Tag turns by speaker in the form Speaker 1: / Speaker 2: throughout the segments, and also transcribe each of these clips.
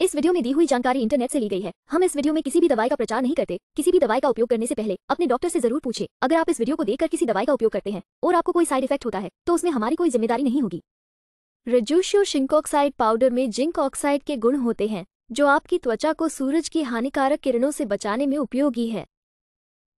Speaker 1: इस वीडियो में दी हुई जानकारी इंटरनेट से ली गई है हम इस वीडियो में किसी भी दवाई का प्रचार नहीं करते किसी भी दवाई का उपयोग करने से पहले अपने डॉक्टर से जरूर पूछे अगर आप इस वीडियो को देखकर किसी दवाई का उपयोग करते हैं और आपको कोई साइड इफेक्ट होता है तो उसमें हमारी कोई जिम्मेदारी नहीं होगी रजूशियो शिंकोक्साइड पाउडर में जिंक ऑक्साइड के गुण होते हैं जो आपकी त्वचा को सूरज की हानिकारक किरणों से बचाने में उपयोगी है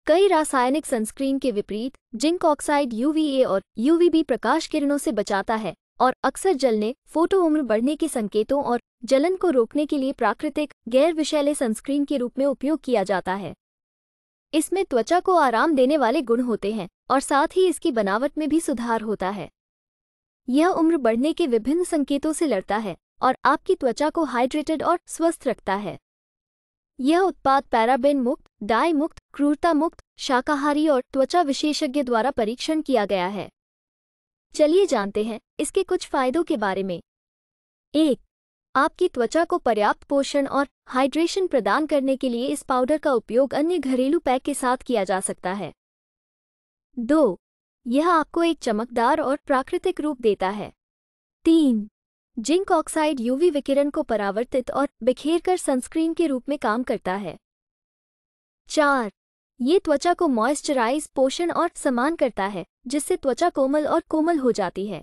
Speaker 1: कई रासायनिक सनस्क्रीन के विपरीत जिंक ऑक्साइड यूवीए और यूवीबी प्रकाश किरणों से बचाता है और अक्सर जलने फोटो उम्र बढ़ने के संकेतों और जलन को रोकने के लिए प्राकृतिक गैर विषैले सनस्क्रीन के रूप में उपयोग किया जाता है इसमें त्वचा को आराम देने वाले गुण होते हैं और साथ ही इसकी बनावट में भी सुधार होता है यह उम्र बढ़ने के विभिन्न संकेतों से लड़ता है और आपकी त्वचा को हाइड्रेटेड और स्वस्थ रखता है यह उत्पाद पैराबेन मुक्त डाई मुक्त क्रूरता मुक्त शाकाहारी और त्वचा विशेषज्ञ द्वारा परीक्षण किया गया है चलिए जानते हैं इसके कुछ फायदों के बारे में एक आपकी त्वचा को पर्याप्त पोषण और हाइड्रेशन प्रदान करने के लिए इस पाउडर का उपयोग अन्य घरेलू पैक के साथ किया जा सकता है दो यह आपको एक चमकदार और प्राकृतिक रूप देता है तीन जिंक ऑक्साइड यूवी विकिरण को परावर्तित और बिखेरकर सनस्क्रीन के रूप में काम करता है चार ये त्वचा को मॉइस्चराइज पोषण और समान करता है जिससे त्वचा कोमल और कोमल हो जाती है